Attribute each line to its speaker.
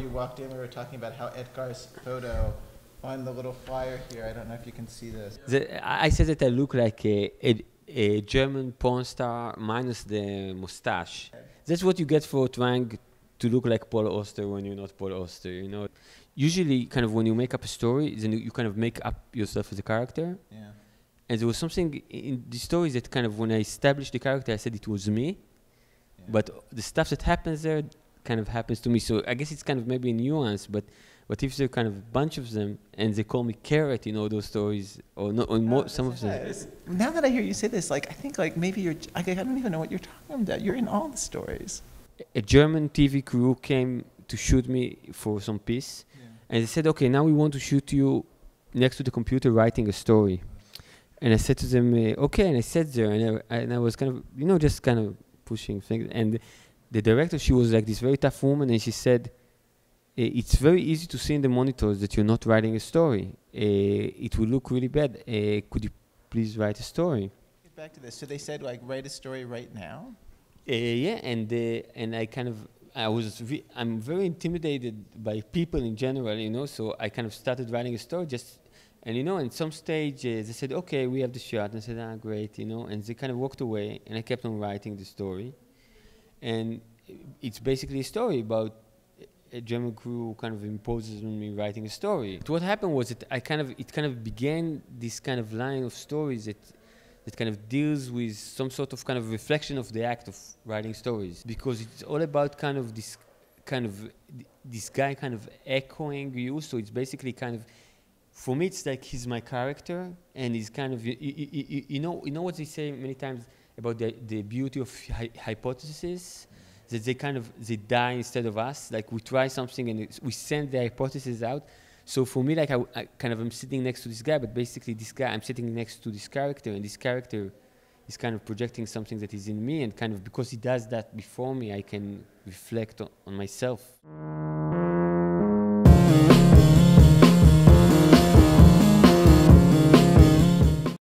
Speaker 1: you walked in, we were talking about how Edgar's photo on the little flyer here, I don't know if you can see this. The, I said that I look like a, a, a, German porn star minus the mustache. That's what you get for trying to look like Paul Oster when you're not Paul Oster, you know? Usually, kind of when you make up a story, then you kind of make up yourself as a character. Yeah. And there was something in the stories that kind of when I established the character, I said it was me. Yeah. But the stuff that happens there kind of happens to me. So I guess it's kind of maybe a nuance, but but if there kind of a bunch of them and they call me carrot in all those stories, or no, or uh, some of them. Now that I hear you say this, like I think like maybe you're like, I don't even know what you're talking about. You're in all the stories. A German TV crew came to shoot me for some piece, yeah. and they said, "Okay, now we want to shoot you next to the computer writing a story." And I said to them, uh, "Okay," and I sat there, and I, and I was kind of, you know, just kind of pushing things, and the director, she was like this very tough woman, and she said, eh, "It's very easy to see in the monitors that you're not writing a story. Uh, it will look really bad. Uh, could you please write a story?" Get back to this. So they said, like, write a story right now. Uh, yeah, and and I kind of I was I'm very intimidated by people in general, you know. So I kind of started writing a story just. And you know, at some stage they said, "Okay, we have the shot." And I said, "Ah, great," you know. And they kind of walked away, and I kept on writing the story and it's basically a story about a German crew kind of imposes on me writing a story. what happened was that I kind of it kind of began this kind of line of stories that that kind of deals with some sort of kind of reflection of the act of writing stories because it's all about kind of this kind of this guy kind of echoing you so it's basically kind of for me it's like he's my character and he's kind of you, you, you, you know you know what they say many times about the, the beauty of hypotheses that they kind of they die instead of us like we try something and we send the hypothesis out so for me like I, I, kind of i'm sitting next to this guy but basically this guy i'm sitting next to this character and this character is kind of projecting something that is in me and kind of because he does that before me i can reflect on, on myself